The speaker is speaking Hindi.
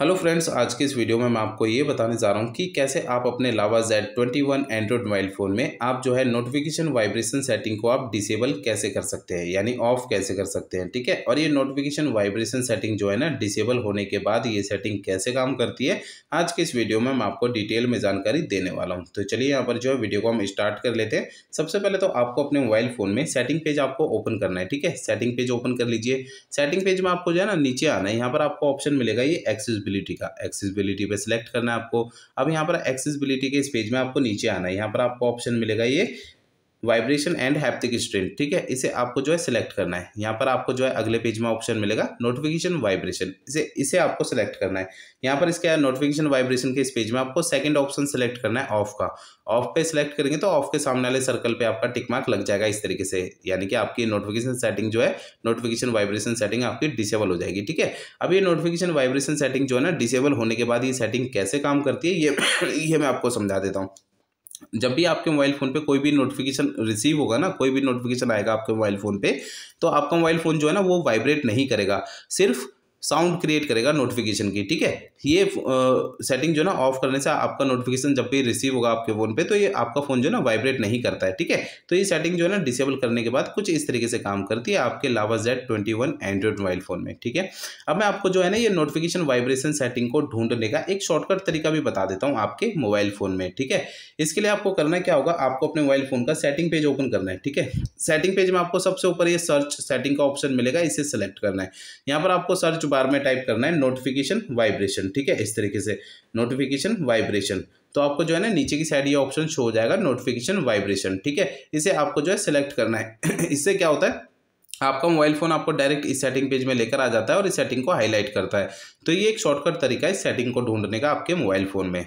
हेलो फ्रेंड्स आज के इस वीडियो में मैं आपको ये बताने जा रहा हूँ कि कैसे आप अपने Lava Z twenty one Android mobile phone में आप जो है नोटिफिकेशन वाइब्रेशन सेटिंग को आप डिसेबल कैसे कर सकते हैं यानी ऑफ कैसे कर सकते हैं ठीक है और ये नोटिफिकेशन वाइब्रेशन सेटिंग जो है ना डिसेबल होने के बाद ये सेटिंग कैसे काम करती है आज के इस वीडियो में मैं आपको डिटेल में जानकारी देने वाला हूँ तो चलिए यहाँ पर जो है वीडियो को हम स्टार्ट कर लेते हैं सबसे पहले तो आपको अपने मोबाइल फ़ोन में सेटिंग पेज आपको ओपन करना है ठीक है सेटिंग पेज ओपन कर लीजिए सेटिंग पेज में आपको जो है ना नीचे आना है यहाँ पर आपको ऑप्शन मिलेगा ये एक्सेस एक्सेसिबिलिटी का एक्सेसिबिलिटी पे सिलेक्ट करना है आपको अब यहाँ पर एक्सेसिबिलिटी के इस पेज में आपको नीचे आना है यहाँ पर आपको ऑप्शन मिलेगा ये वाइब्रेशन एंड हैप्टिक स्ट्रेन ठीक है इसे आपको जो है सिलेक्ट करना है यहाँ पर आपको जो है अगले पेज में ऑप्शन मिलेगा नोटिफिकेशन वाइब्रेशन इसे इसे आपको सिलेक्ट करना है यहाँ पर इसके नोटिफिकेशन वाइब्रेशन के इस पेज में आपको सेकंड ऑप्शन सिलेक्ट करना है ऑफ का ऑफ पे सिलेक्ट करेंगे तो ऑफ के सामने वाले सर्कल पे आपका टिक मार्क लग जाएगा इस तरीके से यानी कि आपकी नोटिफिकेशन सेटिंग जो है नोटिफिकेशन वाइब्रेशन सेटिंग आपकी डिसेबल हो जाएगी ठीक है अब ये नोटिफिकेशन वाइब्रेशन सेटिंग जो है ना डिसेबल होने के बाद ये सेटिंग कैसे काम करती है ये ये मैं आपको समझा देता हूँ जब भी आपके मोबाइल फ़ोन पे कोई भी नोटिफिकेशन रिसीव होगा ना कोई भी नोटिफिकेशन आएगा आपके मोबाइल फ़ोन पे तो आपका मोबाइल फ़ोन जो है ना वो वाइब्रेट नहीं करेगा सिर्फ साउंड क्रिएट करेगा नोटिफिकेशन की ठीक है ये सेटिंग जो ना ऑफ करने से आपका नोटिफिकेशन जब भी रिसीव होगा आपके फ़ोन पे तो ये आपका फ़ोन जो ना वाइब्रेट नहीं करता है ठीक है तो ये सेटिंग जो है ना डिसेबल करने के बाद कुछ इस तरीके से काम करती है आपके Lava Z twenty one Android mobile phone में ठीक है अब मैं आपको जो है ना ये नोटिफिकेशन वाइब्रेशन सेटिंग को ढूंढने का एक शॉर्टकट तरीका भी बता देता हूँ आपके मोबाइल फ़ोन में ठीक है इसके लिए आपको करना क्या होगा आपको अपने मोबाइल फ़ोन का सेटिंग पेज ओपन करना है ठीक है सेटिंग पेज में आपको सबसे ऊपर ये सर्च सेटिंग का ऑप्शन मिलेगा इसे सेलेक्ट करना है यहाँ पर आपको सर्च बार में टाइप करना है नोटिफिकेशन वाइब्रेशन ठीक है इस तरीके से नोटिफिकेशन वाइब्रेशन तो आपको जो है ना नीचे की साइड ये ऑप्शन शो हो जाएगा नोटिफिकेशन वाइब्रेशन ठीक है इसे आपको जो है सिलेक्ट करना है इससे क्या होता है आपका मोबाइल फ़ोन आपको डायरेक्ट इस सेटिंग पेज में लेकर आ जाता है और इस सेटिंग को हाईलाइट करता है तो ये एक शॉर्टकट तरीका है सेटिंग को ढूंढने का आपके मोबाइल फ़ोन में